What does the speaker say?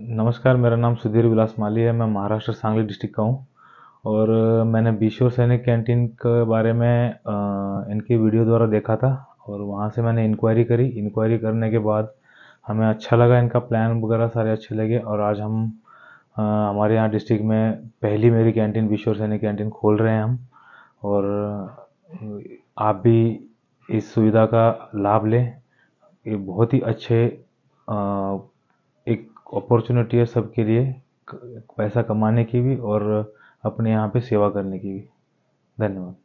नमस्कार मेरा नाम सुधीर विलास माली है मैं महाराष्ट्र सांगली डिस्ट्रिक्ट का हूँ और मैंने बीशोर सैनिक कैंटीन के बारे में इनकी वीडियो द्वारा देखा था और वहाँ से मैंने इंक्वायरी करी इंक्वायरी करने के बाद हमें अच्छा लगा इनका प्लान वगैरह सारे अच्छे लगे और आज हम आ, हमारे यहाँ डिस्ट्रिक्ट में पहली मेरी कैंटीन बीशोर सैनिक कैंटीन खोल रहे हैं हम और आप भी इस सुविधा का लाभ लें ये बहुत ही अच्छे एक अपॉर्चुनिटी है सबके लिए पैसा कमाने की भी और अपने यहाँ पे सेवा करने की भी धन्यवाद